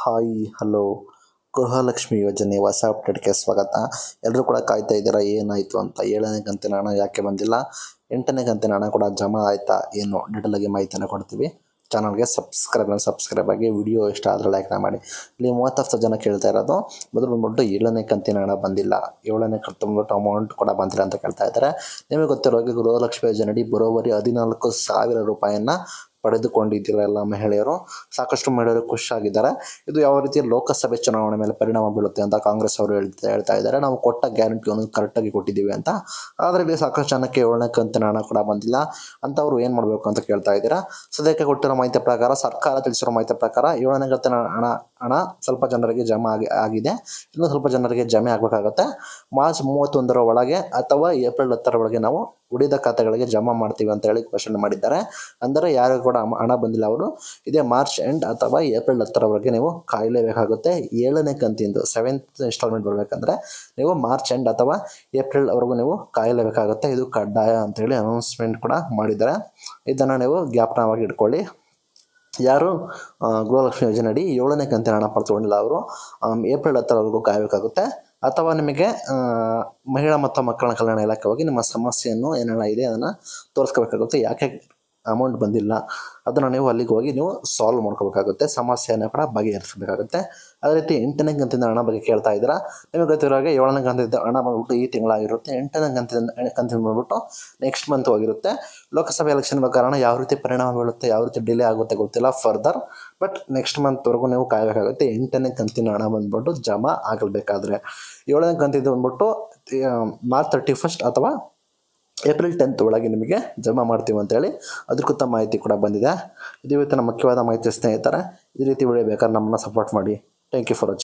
hi hello Gruhalakshmi ಯೋಜನೆ ಹೊಸ ಅಪ್ಡೇಟ್ಗೆ ಸ್ವಾಗತ ಎಲ್ಲರೂ ಕೂಡ ಕಾಯ್ತಾ ಇದ್ದೀರಾ ಏನಾಯಿತು ಅಂತ ಏಳನೇ ಗಂತೆ ಹಣ ಯಾಕೆ ಬಂದಿಲ್ಲ ಎಂಟನೇ ಗಂತೆ ಹಣ ಕೂಡ ಜಮಾ ಆಯ್ತಾ ಏನು ಆಗಿ ಮಾಹಿತಿಯನ್ನು ಕೊಡ್ತೀವಿ ಚಾನಲ್ಗೆ ಸಬ್ಸ್ಕ್ರೈಬ್ ಸಬ್ಸ್ಕ್ರೈಬ್ ಆಗಿ ವಿಡಿಯೋ ಇಷ್ಟ ಆದರೆ ಲೈಕ್ನ ಮಾಡಿ ಇಲ್ಲಿ ಮೂವತ್ತು ಜನ ಕೇಳ್ತಾ ಇರೋದು ಮೊದಲು ಬಂದ್ಬಿಟ್ಟು ಏಳನೇ ಕಂತಿನ ಹಣ ಬಂದಿಲ್ಲ ಏಳನೇ ಕಂತು ಬಂದ್ಬಿಟ್ಟು ಅಮೌಂಟ್ ಕೂಡ ಬಂದಿಲ್ಲ ಅಂತ ಕೇಳ್ತಾ ಇದ್ದಾರೆ ನಿಮಗೆ ಗೊತ್ತಿರೋ ಹಾಗೆ ಗೃಹಲಕ್ಷ್ಮಿ ಯೋಜನೆಯಡಿ ಬರೋಬರಿ ಹದಿನಾಲ್ಕು ಸಾವಿರ ರೂಪಾಯಿಯನ್ನು ಎಲ್ಲ ಮಹಿಳೆಯರು ಸಾಕಷ್ಟು ಮಹಿಳೆಯರು ಖುಷಿಯಾಗಿದ್ದಾರೆ ಇದು ಯಾವ ರೀತಿ ಲೋಕಸಭೆ ಚುನಾವಣೆ ಮೇಲೆ ಪರಿಣಾಮ ಬೀಳುತ್ತೆ ಅಂತ ಕಾಂಗ್ರೆಸ್ ಅವರು ಹೇಳ್ತಾ ಹೇಳ್ತಾ ಇದ್ದಾರೆ ನಾವು ಕೊಟ್ಟ ಗ್ಯಾರಂಟಿ ಒಂದು ಕರೆಕ್ಟಾಗಿ ಕೊಟ್ಟಿದ್ದೀವಿ ಅಂತ ಅದರಲ್ಲಿ ಸಾಕಷ್ಟು ಜನಕ್ಕೆ ಏಳನೇ ಕಂತಿನ ಹಣ ಕೂಡ ಬಂದಿಲ್ಲ ಅವರು ಏನು ಮಾಡಬೇಕು ಅಂತ ಕೇಳ್ತಾ ಇದ್ದೀರಾ ಸದ್ಯಕ್ಕೆ ಕೊಟ್ಟಿರೋ ಮಾಹಿತಿ ಪ್ರಕಾರ ಸರ್ಕಾರ ತಿಳಿಸಿರೋ ಮಾಹಿತಿ ಪ್ರಕಾರ ಏಳನೇ ಕಂತಿನ ಹಣ ಹಣ ಸ್ವಲ್ಪ ಜನರಿಗೆ ಜಮಾ ಆಗಿ ಆಗಿದೆ ಇನ್ನು ಸ್ವಲ್ಪ ಜನರಿಗೆ ಜಮೆ ಆಗಬೇಕಾಗುತ್ತೆ ಮಾರ್ಚ್ ಮೂವತ್ತೊಂದರ ಒಳಗೆ ಅಥವಾ ಏಪ್ರಿಲ್ ಹತ್ತರ ಒಳಗೆ ನಾವು ಉಳಿದ ಖಾತೆಗಳಿಗೆ ಜಮಾ ಮಾಡ್ತೀವಿ ಅಂತ ಹೇಳಿ ಕ್ವಶನ್ ಮಾಡಿದ್ದಾರೆ ಅಂದರೆ ಯಾರಿಗೂ ಕೂಡ ಹಣ ಬಂದಿಲ್ಲ ಅವರು ಇದೇ ಮಾರ್ಚ್ ಎಂಡ್ ಅಥವಾ ಏಪ್ರಿಲ್ ಹತ್ತರವರೆಗೆ ನೀವು ಕಾಯಲೇಬೇಕಾಗುತ್ತೆ ಏಳನೇ ಕಂತಿಂದು ಸೆವೆಂತ್ ಇನ್ಸ್ಟಾಲ್ಮೆಂಟ್ ಬರಬೇಕಂದ್ರೆ ನೀವು ಮಾರ್ಚ್ ಎಂಡ್ ಅಥವಾ ಏಪ್ರಿಲ್ವರೆಗೂ ನೀವು ಕಾಯಲೇಬೇಕಾಗುತ್ತೆ ಇದು ಕಡ್ಡಾಯ ಅಂತೇಳಿ ಅನೌನ್ಸ್ಮೆಂಟ್ ಕೂಡ ಮಾಡಿದ್ದಾರೆ ಇದನ್ನು ನೀವು ಜ್ಞಾಪನವಾಗಿ ಇಟ್ಕೊಳ್ಳಿ ಯಾರು ಗೃಹಲಕ್ಷ್ಮಿ ಯೋಜನೆ ಅಡಿ ಏಳನೇ ಕಂತಿನ ಹಣ ಪಡೆದುಕೊಂಡಿಲ್ಲ ಅವರು ಏಪ್ರಿಲ್ ಹತ್ತರವರೆಗೂ ಕಾಯಬೇಕಾಗುತ್ತೆ ಅಥವಾ ನಿಮಗೆ ಮಹಿಳಾ ಮತ್ತು ಮಕ್ಕಳ ಕಲ್ಯಾಣ ಇಲಾಖೆ ಹೋಗಿ ನಿಮ್ಮ ಸಮಸ್ಯೆಯನ್ನು ಏನೆಲ್ಲ ಇದೆ ಅದನ್ನು ತೋರಿಸ್ಕೋಬೇಕಾಗುತ್ತೆ ಯಾಕೆ ಅಮೌಂಟ್ ಬಂದಿಲ್ಲ ಅದನ್ನು ನೀವು ಅಲ್ಲಿಗೆ ಹೋಗಿ ನೀವು ಸಾಲ್ವ್ ಮಾಡ್ಕೋಬೇಕಾಗುತ್ತೆ ಸಮಸ್ಯೆಯನ್ನು ಕೂಡ ಬಗೆಹರಿಸಬೇಕಾಗುತ್ತೆ ಅದೇ ರೀತಿ ಎಂಟನೇ ಕಂತಿನ ಹಣ ಬಗ್ಗೆ ಕೇಳ್ತಾ ಇದ್ದೀರಾ ನಿಮಗೆ ಗೊತ್ತಿರೋ ಹಾಗೆ ಏಳನೇ ಕಂತಿದ್ದ ಹಣ ಬಂದ್ಬಿಟ್ಟು ಈ ತಿಂಗಳಾಗಿರುತ್ತೆ ಎಂಟನೇ ಕಂತಿನ ಕಂತಿನ ಬಂದ್ಬಿಟ್ಟು ನೆಕ್ಸ್ಟ್ ಮಂತ್ ಹೋಗಿರುತ್ತೆ ಲೋಕಸಭೆ ಎಲೆಕ್ಷನ್ ಕಾರಣ ಯಾವ ರೀತಿ ಪರಿಣಾಮ ಬೀಳುತ್ತೆ ಯಾವ ರೀತಿ ಡಿಲೇ ಆಗುತ್ತೆ ಗೊತ್ತಿಲ್ಲ ಫರ್ದರ್ ಬಟ್ ನೆಕ್ಸ್ಟ್ ಮಂತ್ವರೆಗೂ ನೀವು ಕಾಯಬೇಕಾಗುತ್ತೆ ಎಂಟನೇ ಕಂತಿನ ಹಣ ಬಂದ್ಬಿಟ್ಟು ಜಮಾ ಆಗಲ್ಬೇಕಾದ್ರೆ ಏಳನೇ ಕಂತಿದ್ದು ಬಂದ್ಬಿಟ್ಟು ಮಾರ್ಚ್ ತರ್ಟಿ ಫಸ್ಟ್ ಅಥವಾ ಏಪ್ರಿಲ್ ಟೆಂತ್ ಒಳಗೆ ನಿಮಗೆ ಜಮಾ ಮಾಡ್ತೀವಿ ಅಂತೇಳಿ ಅದಕ್ಕೂ ಮಾಹಿತಿ ಕೂಡ ಬಂದಿದೆ ಇದು ಇವತ್ತಿನ ಮುಖ್ಯವಾದ ಮಾಹಿತಿ ಸ್ನೇಹಿತರೆ ಈ ರೀತಿ ಬೆಳಿಬೇಕಾದ್ರೆ ನಮ್ಮನ್ನು ಸಪೋರ್ಟ್ ಮಾಡಿ ಥ್ಯಾಂಕ್ ಯು ಫಾರ್ ವಾಚಿಂಗ್